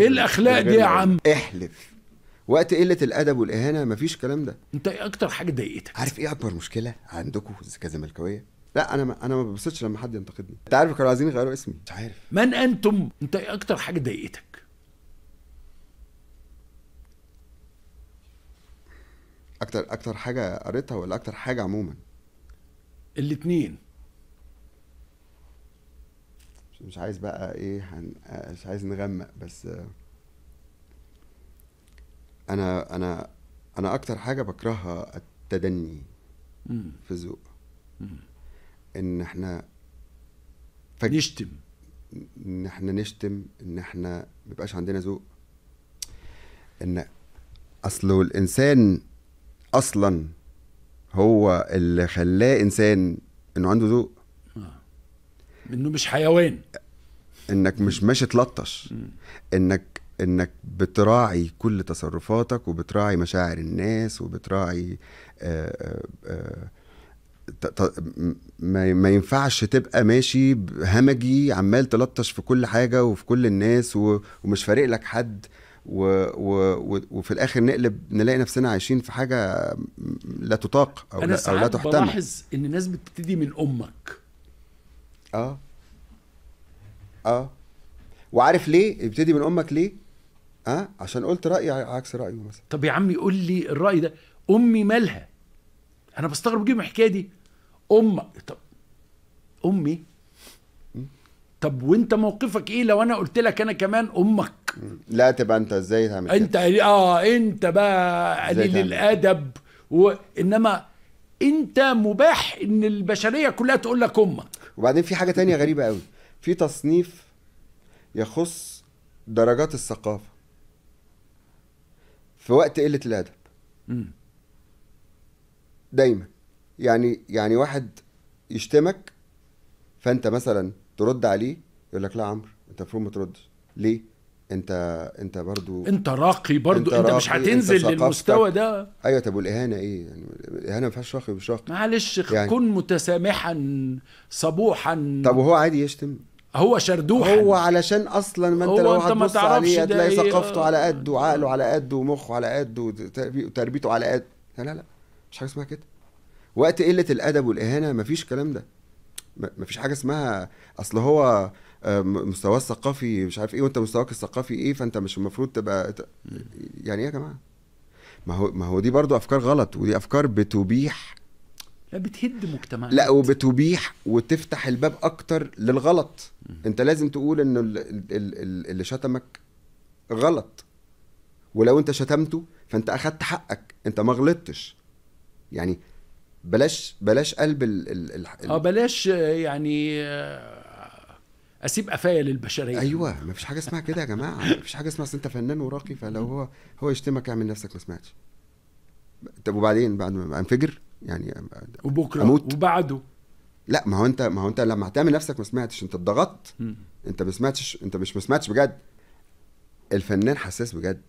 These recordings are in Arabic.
ايه الاخلاق دي يا عم احلف وقت قله الادب والاهانه مفيش الكلام ده انت ايه اكتر حاجه ضايقتك عارف ايه اكبر مشكله عندكم كزملكاويه لا انا ما انا ما ببسطش لما حد ينتقدني انت عارف كانوا عايزين يغيروا اسمي مش عارف من انتم انت ايه اكتر حاجه ضايقتك اكتر اكتر حاجه قريتها ولا اكتر حاجه عموما الاثنين مش عايز بقى ايه هن... مش عايز نغمق بس انا انا انا اكتر حاجه بكرهها التدني مم. في الذوق ان احنا فج... نشتم ان احنا نشتم ان احنا ميبقاش عندنا ذوق ان اصله الانسان اصلا هو اللي خلاه انسان انه عنده ذوق انه مش حيوان انك مش ماشي تلطش انك انك بتراعي كل تصرفاتك وبتراعي مشاعر الناس وبتراعي آآ آه، آه، آه، آآ ما ينفعش تبقى ماشي همجي عمال تلطش في كل حاجه وفي كل الناس ومش فارق لك حد و و وفي الاخر نقلب نلاقي نفسنا عايشين في حاجه لا تطاق او أنا لا, أو لا تحتمل انا بلاحظ ان الناس بتبتدي من امك اه اه وعارف ليه ابتدي من امك ليه اه عشان قلت رايي عكس رايه مثلا طب يا عم قول لي الراي ده امي مالها انا بستغرب جدا من الحكايه دي ام طب امي طب وانت موقفك ايه لو انا قلت لك انا كمان امك لا تبقى انت ازاي تعمل انت اه انت بقى قليل الادب وانما انت مباح ان البشريه كلها تقول لك امك وبعدين في حاجه تانية غريبه قوي في تصنيف يخص درجات الثقافه في وقت قله الادب دايما يعني يعني واحد يشتمك فانت مثلا ترد عليه يقول لك لا عمرو انت المفروض ما تردش ليه انت انت برضو انت راقي برضو انت, انت راقي مش هتنزل انت للمستوى ده ايوه طب والاهانه ايه يعني الاهانه ما فيهاش راقي مش راقي معلش يعني كن متسامحا صبوحا طب وهو عادي يشتم هو شردوح هو علشان اصلا ما انت لو انت هتبص عليه هتلاقي إيه. ثقافته ايه على قد وعقله آه. على قد ومخه على قد وتربيته على قد لا لا لا مش حاجه اسمها كده وقت قله الادب والاهانه مفيش الكلام ده ما فيش حاجه اسمها اصل هو آه، مستواه الثقافي مش عارف ايه وانت مستواك الثقافي ايه فانت مش المفروض تبقى يعني ايه يا جماعه ما هو ما هو دي برضو افكار غلط ودي افكار بتبيح لا بتهد مجتمع لا وبتبيح وتفتح الباب اكتر للغلط انت لازم تقول ان اللي شتمك غلط ولو انت شتمته فانت اخدت حقك انت ما غلطتش يعني بلاش بلاش قلب ال ال اه بلاش يعني آه، اسيب قفايا للبشريه ايوه ما فيش حاجه اسمها كده يا جماعه ما فيش حاجه اسمها انت فنان وراقي فلو هو هو يشتمك اعمل نفسك ما سمعتش طب وبعدين بعد ما انفجر يعني وبكره أموت. وبعده لا ما هو انت ما هو انت لما هتعمل نفسك ما سمعتش انت اتضغطت انت ما سمعتش انت مش ما سمعتش بجد الفنان حساس بجد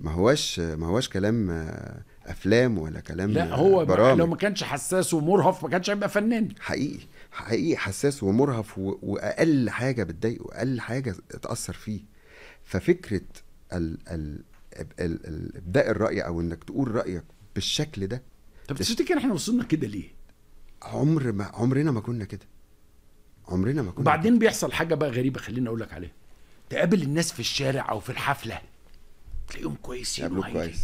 ما هواش ما هواش كلام آه، افلام ولا كلام لا هو برامج. لو ما كانش حساس ومرهف ما كانش هيبقى فنان حقيقي حقيقي حساس ومرهف واقل حاجه بتضايقه اقل حاجه اتاثر فيه ففكره ال... ال... ال... ال... ابداء الراي او انك تقول رايك بالشكل ده طب تفتكر احنا وصلنا كده ليه عمر ما عمرنا ما كنا كده عمرنا ما كنا بعدين كده. بيحصل حاجه بقى غريبه خليني اقول لك عليها تقابل الناس في الشارع او في الحفله تلاقيهم كويسين يقابلوك كويس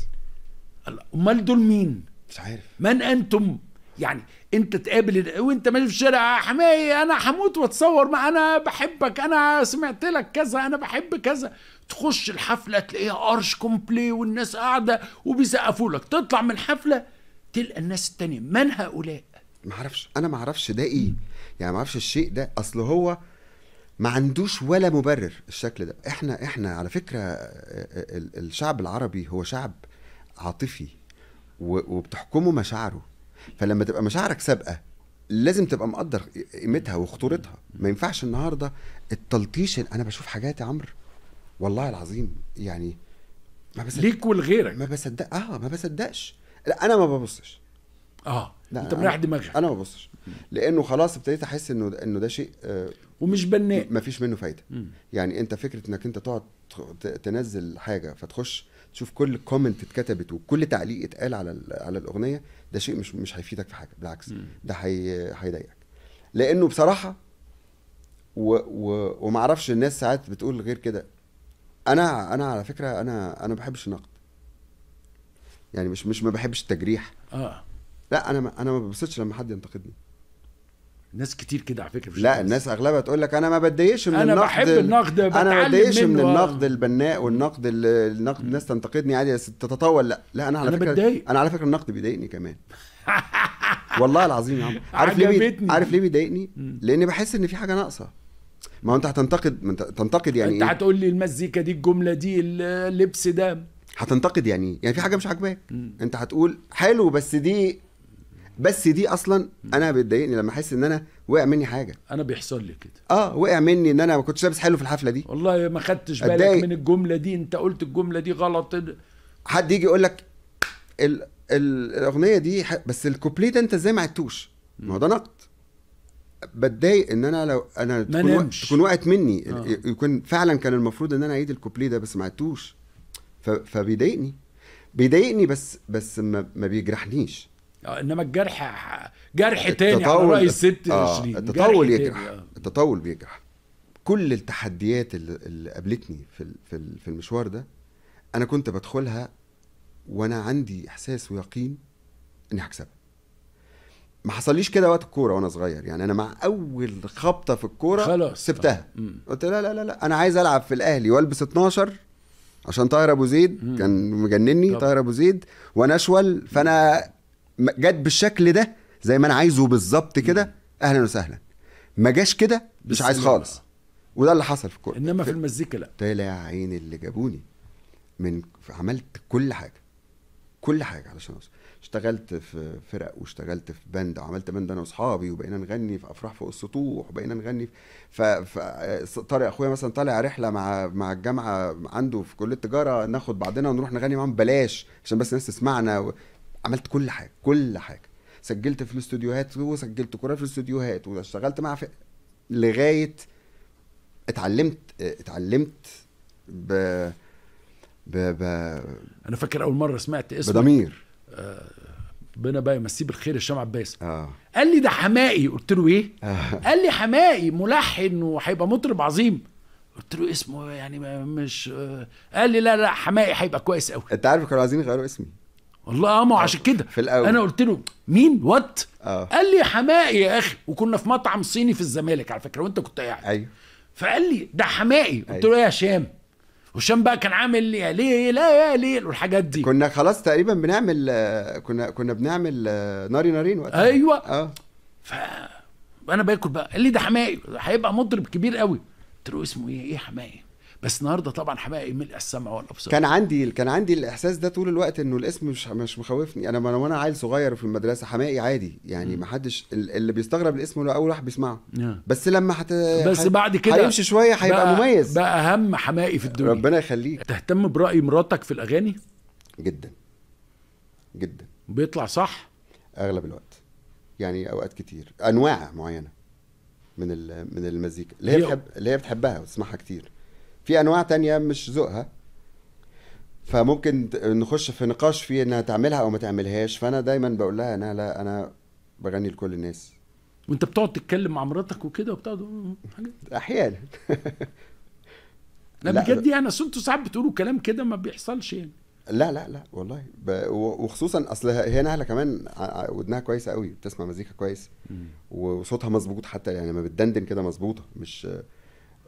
امال دول مين؟ مش عارف من انتم؟ يعني انت تقابل وانت ماشي في الشارع حماي انا هموت واتصور مع انا بحبك انا سمعت لك كذا انا بحب كذا تخش الحفله تلاقيها ارش كومبلي والناس قاعده وبيسقفوا لك تطلع من الحفله تلقى الناس التانية من هؤلاء ما اعرفش انا ما اعرفش ده ايه يعني ما اعرفش الشيء ده اصل هو ما عندوش ولا مبرر الشكل ده احنا احنا على فكره آه، آه، الشعب العربي هو شعب عاطفي وبتحكمه مشاعره فلما تبقى مشاعرك سابقه لازم تبقى مقدر قيمتها وخطورتها ما ينفعش النهارده التلطيش انا بشوف حاجات يا عمرو والله العظيم يعني ما بصدق ليك ولغيرك ما بصدق اه ما بصدقش لا انا ما ببصش اه لا انت مريح دماغك انا ما ببصش لانه خلاص ابتديت احس انه انه ده شيء آه، ومش بناء مفيش منه فايده مم. يعني انت فكره انك انت تقعد تنزل حاجه فتخش تشوف كل كومنت اتكتبت وكل تعليق اتقال على على الاغنيه ده شيء مش مش هيفيدك في حاجه بالعكس مم. ده هيضايقك حي... لانه بصراحه و... و... ومعرفش الناس ساعات بتقول غير كده انا انا على فكره انا انا ما بحبش النقد يعني مش مش ما بحبش التجريح اه لا انا ما انا ما ببسطش لما حد ينتقدني ناس كتير كده على فكره لا الناس اغلبها تقول لك انا ما بتضايقش من أنا النقد بحب النقد انا ما بتضايقش من النقد البناء والنقد النقد الناس تنتقدني عادي بس تتطاول لا لا انا على أنا فكره بتضايق. انا على فكره النقد بيضايقني كمان والله العظيم يا عم عارف ليه بي... عارف ليه بيضايقني لان بحس ان في حاجه ناقصه ما هو انت هتنتقد ما انت تنتقد يعني انت إيه؟ هتقول لي المزيكا دي الجمله دي اللبس ده هتنتقد يعني ايه يعني في حاجه مش عاجباك انت هتقول حلو بس دي بس دي اصلا انا بتضايقني لما احس ان انا وقع مني حاجه انا بيحصل لي كده اه وقع مني ان انا ما كنتش لابس حلو في الحفله دي والله ما خدتش بالك أداي... من الجمله دي انت قلت الجمله دي غلط حد يجي يقول لك ال... ال... الاغنيه دي ح... بس الكوبليه ده انت ازاي ما عدتوش ما هو ده نقد بتضايق ان انا لو انا تكون, و... تكون وقعت مني آه. يكون فعلا كان المفروض ان انا اعيد الكوبليه ده بس ما عدتوش ف... فبيضايقني بيضايقني بس بس ما, ما بيجرحنيش آه، انما الجرح جرح تاني على راي الست آه التطول التطاول يجرح آه. التطاول بيجرح كل التحديات اللي قابلتني في في في المشوار ده انا كنت بدخلها وانا عندي احساس ويقين اني هكسبها ما حصليش كده وقت الكوره وانا صغير يعني انا مع اول خبطه في الكوره خلاص سبتها قلت لا لا لا لا انا عايز العب في الاهلي والبس 12 عشان طاهر ابو زيد كان مجنني طاهر ابو زيد وانا اشول فانا جت بالشكل ده زي ما انا عايزه بالظبط كده اهلا وسهلا ما جاش كده مش عايز خالص وده اللي حصل في الكوره انما في, في المزيكا لا طلع عين عيني اللي جابوني من عملت كل حاجه كل حاجه علشان اوصل اشتغلت في فرق واشتغلت في بند وعملت بند انا واصحابي وبقينا نغني في افراح فوق السطوح وبقينا نغني ف... ف... طارق اخويا مثلا طالع رحله مع مع الجامعه عنده في كليه التجاره ناخد بعضنا ونروح نغني معاهم بلاش عشان بس الناس تسمعنا و... عملت كل حاجه كل حاجه سجلت في الاستوديوهات وسجلت كوره في الاستوديوهات واشتغلت مع ف... لغايه اتعلمت اتعلمت ب... ب... ب... انا فاكر اول مره سمعت اسمك بضمير آه، ربنا بقى يمسيه بالخير هشام عباس آه. قال لي ده حمائي قلت له ايه آه. قال لي حمائي ملحن وهيبقى مطرب عظيم قلت له اسمه يعني مش آه. قال لي لا لا حمائي هيبقى كويس قوي انت عارف كانوا عايزين يغيروا اسمي والله اه ما عشان آه، كده في الاول انا قلت له مين وات آه. قال لي حمائي يا اخي وكنا في مطعم صيني في الزمالك على فكره وانت كنت قاعد ايوه فقال لي ده حمائي قلت له ايه يا هشام هشام بقى كان عامل لي ليه لا يا ليه والحاجات دي كنا خلاص تقريبا بنعمل كنا كنا بنعمل آه، ناري نارين وقتها ايوه اه ف انا باكل بقى قال لي ده حمائي هيبقى مضرب كبير قوي قلت له اسمه ايه ايه حمائي بس النهارده طبعا حماقي ملء السمع والابصار كان عندي كان عندي الاحساس ده طول الوقت انه الاسم مش مش مخوفني انا وانا عيل صغير في المدرسه حمائي عادي يعني ما حدش اللي بيستغرب الاسم هو اول واحد بيسمعه نعم. بس لما حت... بس بعد كده هيمشي شويه هيبقى مميز بقى اهم حمائي في الدنيا ربنا يخليك تهتم براي مراتك في الاغاني جدا جدا بيطلع صح اغلب الوقت يعني اوقات كتير انواع معينه من من المزيكا اللي هي بتحب اللي هي بتحبها وتسمعها كتير في انواع تانية مش ذوقها فممكن نخش في نقاش فيه انها تعملها او ما تعملهاش فانا دايما بقول لها انا لا انا بغني لكل الناس وانت بتقعد تتكلم مع مراتك وكده وبتقعد احيانا لا, بجد يعني اصل انتوا ساعات بتقولوا كلام كده ما بيحصلش يعني لا لا لا والله ب... وخصوصا اصل هي نهله كمان ودنها كويسه قوي بتسمع مزيكا كويس وصوتها مظبوط حتى يعني لما بتدندن كده مظبوطه مش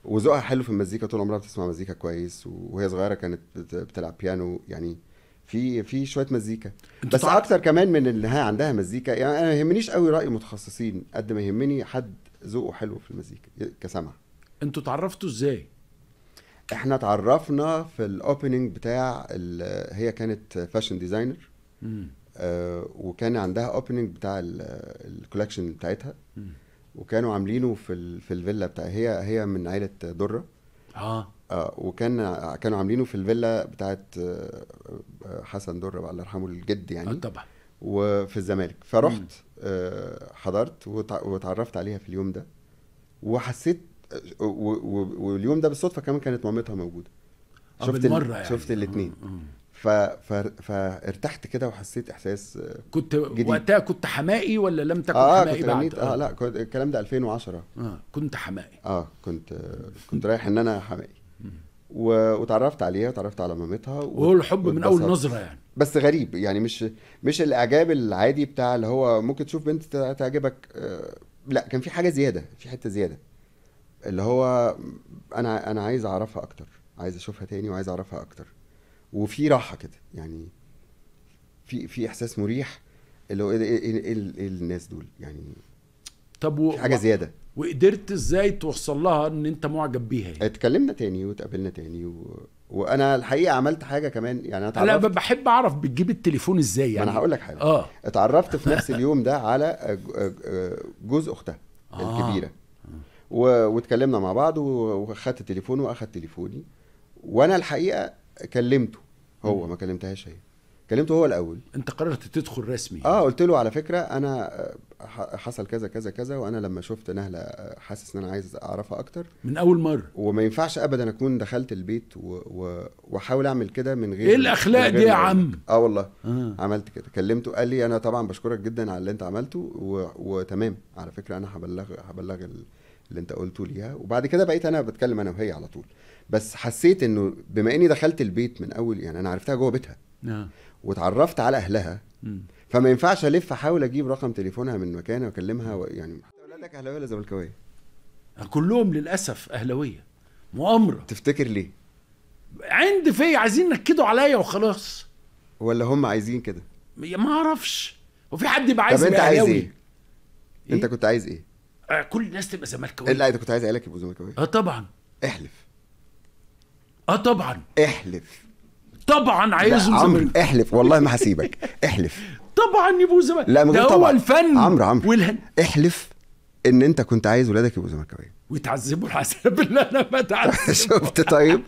وذوقها حلو في المزيكا طول عمرها بتسمع مزيكا كويس وهي صغيره كانت بتلعب بيانو يعني في في شويه مزيكا بس طبعا. اكتر كمان من انها عندها مزيكا يعني انا ما يهمنيش قوي راي متخصصين قد ما يهمني حد ذوقه حلو في المزيكا كسمع انتوا اتعرفتوا ازاي احنا اتعرفنا في الاوبننج بتاع هي كانت فاشن ديزاينر آه وكان عندها اوبننج بتاع الكولكشن بتاعتها مم. وكانوا عاملينه في ال... في الفيلا بتاع هي هي من عائله دره اه اه وكان كانوا عاملينه في الفيلا بتاعت آه، حسن دره الله يرحمه الجد يعني آه طبعا وفي الزمالك فرحت آه حضرت وتع... وتعرفت عليها في اليوم ده وحسيت آه، و... و... واليوم ده بالصدفه كمان كانت مامتها موجوده آه، شفت ال... يعني. شفت الاثنين ف... ف... فارتحت كده وحسيت احساس كنت جديد. وقتها كنت حمائي ولا لم تكن آه, آه، حمائي كنت يعني بعد؟ اه, آه لا كنت الكلام ده 2010 اه كنت حمائي اه كنت كنت رايح ان انا حمائي و... وتعرفت عليها وتعرفت على مامتها و... وهو الحب من اول نظره يعني بس غريب يعني مش مش الاعجاب العادي بتاع اللي هو ممكن تشوف بنت تعجبك آه لا كان في حاجه زياده في حته زياده اللي هو انا انا عايز اعرفها اكتر عايز اشوفها تاني وعايز اعرفها اكتر وفي راحه كده يعني في في احساس مريح اللي هو ايه, إيه،, إيه،, إيه، الناس دول يعني طب و... حاجه زياده وقدرت ازاي توصل لها ان انت معجب بيها يعني. اتكلمنا تاني واتقابلنا تاني و... وانا الحقيقه عملت حاجه كمان يعني انا بحب اعرف بتجيب التليفون ازاي يعني ما انا يعني. هقول لك حاجه اه اتعرفت في نفس اليوم ده على جوز اختها آه. الكبيره و... واتكلمنا مع بعض واخدت تليفونه واخد تليفوني وانا الحقيقه كلمته هو ما كلمتهاش هي كلمته هو الاول انت قررت تدخل رسمي اه قلت له على فكره انا آه، حصل كذا كذا كذا وانا لما شفت نهله آه، حاسس ان انا عايز اعرفها اكتر من اول مره وما ينفعش ابدا اكون دخلت البيت واحاول اعمل كده من غير ايه الاخلاق دي يا عم اه والله آه. عملت كده كلمته قال لي انا طبعا بشكرك جدا على اللي انت عملته و... وتمام على فكره انا هبلغ هبلغ اللي انت قلته ليها وبعد كده بقيت انا بتكلم انا وهي على طول بس حسيت انه بما اني دخلت البيت من اول يعني انا عرفتها جوه بيتها آه. على اهلها فما ينفعش الف احاول اجيب رقم تليفونها من مكانها واكلمها يعني يعني اولادك اهلاويه ولا زملكاويه؟ كلهم للاسف اهلاويه مؤامره تفتكر ليه؟ عند في عايزين ينكدوا عليا وخلاص ولا هم عايزين كده؟ ما اعرفش هو في حد يبقى عايز طب انت عايز ايه؟ إيه؟ انت إيه؟ كنت عايز ايه؟ آه، كل الناس تبقى زملكاويه لا انت كنت عايز عيالك يبقوا زملكاويه اه طبعا احلف اه طبعا احلف طبعا عايزهم عمرو احلف والله ما هسيبك احلف طبعا يبقوا زمالك لا ده هو الفن عمرو عمرو والهن... احلف ان انت كنت عايز ولادك يبقوا زملكاويه ويتعذبوا العذاب اللي انا بتعذبه شفت طيب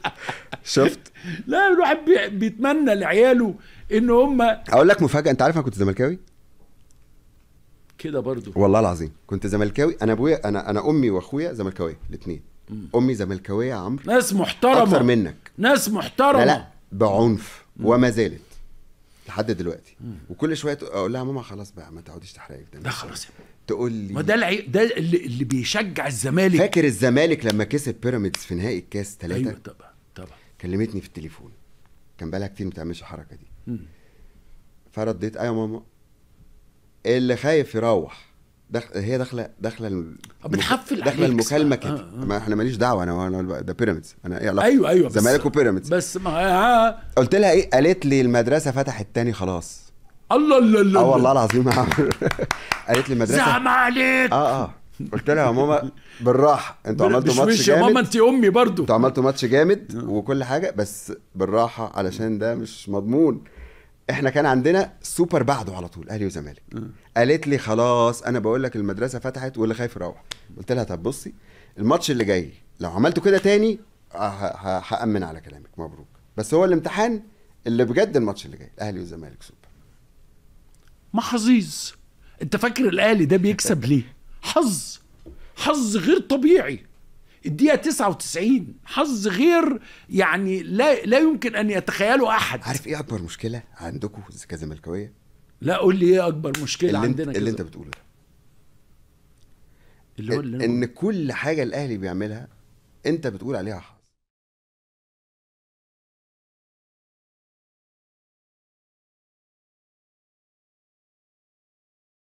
شفت لا الواحد بي... بيتمنى لعياله ان هم اقول لك مفاجاه انت عارف انا كنت زملكاوي كده برضو والله العظيم كنت زملكاوي انا ابويا انا انا امي واخويا زملكاويه الاثنين امي زملكاويه يا عمرو ناس محترمه اكتر منك ناس محترمه لا لا بعنف وما زالت لحد دلوقتي مم. وكل شويه اقول لها ماما خلاص بقى ما تقعديش تحرقي قدامي ده خلاص يا تقول لي ما ده العي... ده اللي, اللي بيشجع الزمالك فاكر الزمالك لما كسب بيراميدز في نهائي الكاس ثلاثة ايوه طبعا طبعا كلمتني في التليفون كان بقالها كتير ما بتعملش الحركه دي مم. فرديت ايوه ماما اللي خايف يروح دخ... هي داخله داخله الم... آه، بنحفل داخله المكالمه كده آه آه. ما احنا ماليش دعوه انا انا ده بيراميدز انا ايه علاقه ايوه ايوه زمالك وبيراميدز بس ما آه. قلت لها ايه قالت لي المدرسه فتحت تاني خلاص الله الله الله اه والله العظيم قالت لي المدرسه زعم عليك اه اه قلت لها يا ماما بالراحه انتوا عملتوا ماتش جامد يا ماما انت امي برضو انتوا عملتوا ماتش جامد آه. وكل حاجه بس بالراحه علشان ده مش مضمون احنا كان عندنا سوبر بعده على طول اهلي وزمالك قالت لي خلاص انا بقول لك المدرسه فتحت واللي خايف يروح قلت لها طب بصي الماتش اللي جاي لو عملته كده تاني آه، هامن على كلامك مبروك بس هو الامتحان اللي بجد الماتش اللي جاي الاهلي والزمالك سوبر محظيظ انت فاكر الاهلي ده بيكسب ليه حظ حظ غير طبيعي الدقيقه 99 حظ غير يعني لا لا يمكن ان يتخيله احد عارف ايه اكبر مشكله عندكم كزملكاويه لا قول لي ايه اكبر مشكله اللي عندنا اللي انت بتقوله ده اللي هو اللي ان كل حاجه الاهلي بيعملها انت بتقول عليها حق